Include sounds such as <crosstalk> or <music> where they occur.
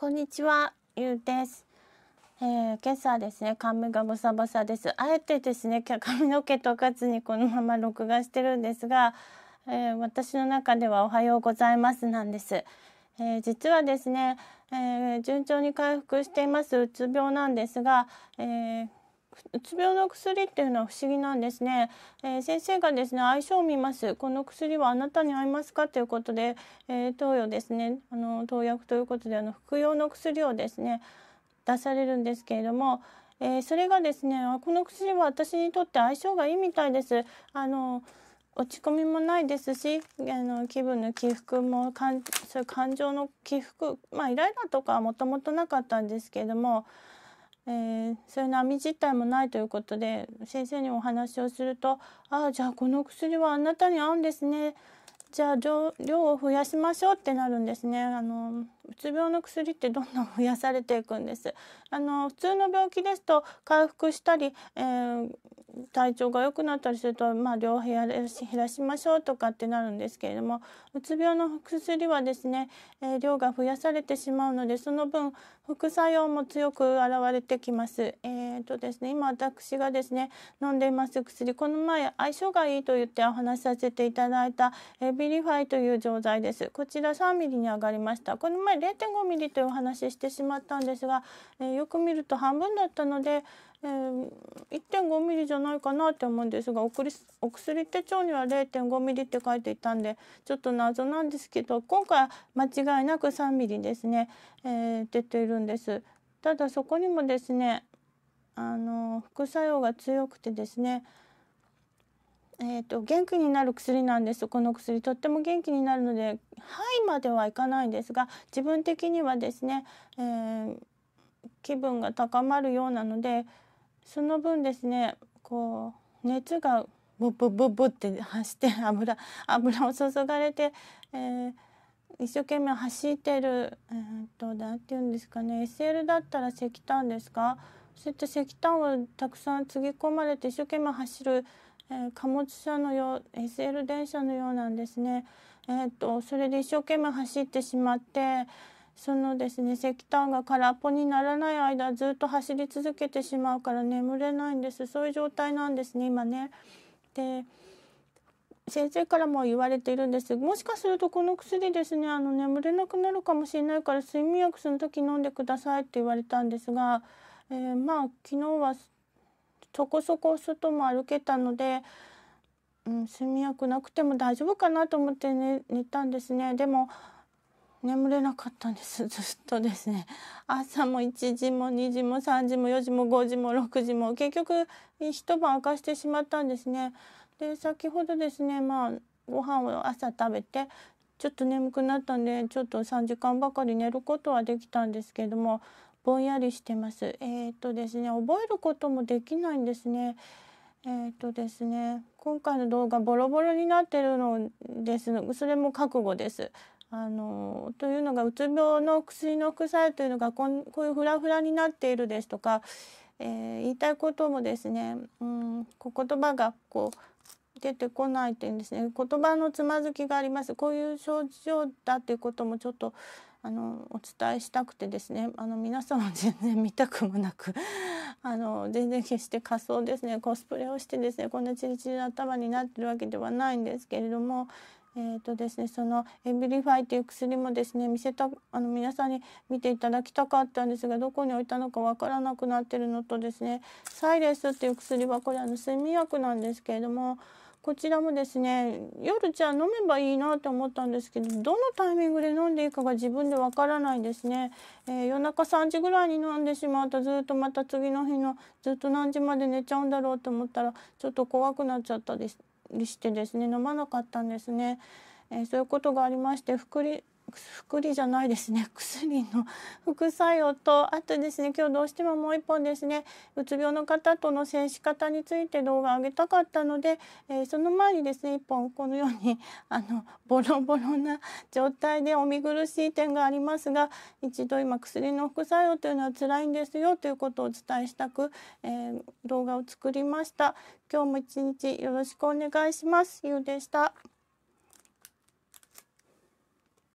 こんにちは、ゆうです。えー、今朝ですね、髪がボサボサです。あえてですね、髪の毛とかつにこのまま録画してるんですが、えー、私の中ではおはようございますなんです。えー、実はですね、え順調に回復していますうつ病なんですが、えー、うつ病の薬っていうのは不思議なんですね、えー、先生がですね相性を見ますこの薬はあなたに合いますかということで、えー、投与ですねあの投薬ということであの服用の薬をですね出されるんですけれども、えー、それがですねこの薬は私にとって相性がいいみたいですあの落ち込みもないですしあの気分の起伏も感そういう感情の起伏まあイライラとかはもともとなかったんですけれどもえー、そういうの網実体もないということで先生にお話をすると「ああじゃあこの薬はあなたに合うんですね」じゃあ量を増やしましょうってなるんですねあのうつ病の薬ってどんどん増やされていくんですあの普通の病気ですと回復したり、えー、体調が良くなったりすると、まあ、量を減らしましょうとかってなるんですけれどもうつ病の薬はですね、えー、量が増やされてしまうのでその分副作用も強く現れてきます。えーとですね、今私がですね飲んでいます薬この前相性がいいと言ってお話しさせていただいた、えービリファイという錠剤ですこちら 3mm に上がりましたこの前 0.5mm というお話ししてしまったんですが、えー、よく見ると半分だったので、えー、1.5mm じゃないかなって思うんですがおりお薬手帳には 0.5mm って書いていたんでちょっと謎なんですけど今回間違いなく 3mm ですね、えー、出ているんですただそこにもですねあの副作用が強くてですねえーと、元気になる薬なんですこの薬とっても元気になるのではいまではいかないんですが自分的にはですね、えー、気分が高まるようなのでその分ですねこう熱がブブブブって走って油油を注がれて、えー、一生懸命走ってる何、えーと、なんて言うんですかね SL だったら石炭ですかそういった石炭をたくさんつぎ込まれて一生懸命走る。えー、貨物車のよう SL 電車のようなんですね。えー、っとそれで一生懸命走ってしまってそのですね石炭が空っぽにならない間ずっと走り続けてしまうから眠れないんですそういう状態なんですね今ね。で先生からも言われているんですもしかするとこの薬ですねあの眠れなくなるかもしれないから睡眠薬その時飲んでくださいって言われたんですが、えー、まあ昨日はそこそこ外も歩けたので、うん、睡眠薬なくても大丈夫かなと思って寝寝たんですねでも眠れなかったんです <laughs> ずっとですね朝も1時も2時も3時も4時も5時も6時も結局一晩明かしてしまったんですねで先ほどですねまあご飯を朝食べてちょっと眠くなったんでちょっと3時間ばかり寝ることはできたんですけどもぼんやりしてます。えっ、とですね、覚えることもできないんですね。えっ、とですね、今回の動画ボロボロになってるのです。それも覚悟です。あのというのがうつ病の薬の副作用というのがこんこういうフラフラになっているですとか、えー、言いたいこともですね、うん、言葉がこう出てこないんですね言葉のつまずきがありますこういう症状だっていうこともちょっとあのお伝えしたくてですねあの皆さんは全然見たくもなく <laughs> あの全然決して仮装ですねコスプレをしてですねこんなチリチリの頭になってるわけではないんですけれどもえーとですね、そのエビリファイという薬もですね見せたあの皆さんに見ていただきたかったんですがどこに置いたのか分からなくなってるのとですねサイレスっていう薬はこれあの睡眠薬なんですけれどもこちらもですね夜じゃあ飲めばいいなと思ったんですけどどのタイミングで飲んでいいかが自分でわからないですね、えー、夜中3時ぐらいに飲んでしまうとずっとまた次の日のずっと何時まで寝ちゃうんだろうと思ったらちょっと怖くなっちゃったりしてですね飲まなかったんですね、えー、そういうことがありまして副薬じゃないですね <laughs> 薬の副作用とあとですね今日どうしてももう一本ですねうつ病の方との接し方について動画を上げたかったので、えー、その前にですね一本このように <laughs> あのボロボロな状態でお見苦しい点がありますが一度今薬の副作用というのは辛いんですよということをお伝えしたく、えー、動画を作りました今日も一日よろしくお願いしますゆうでした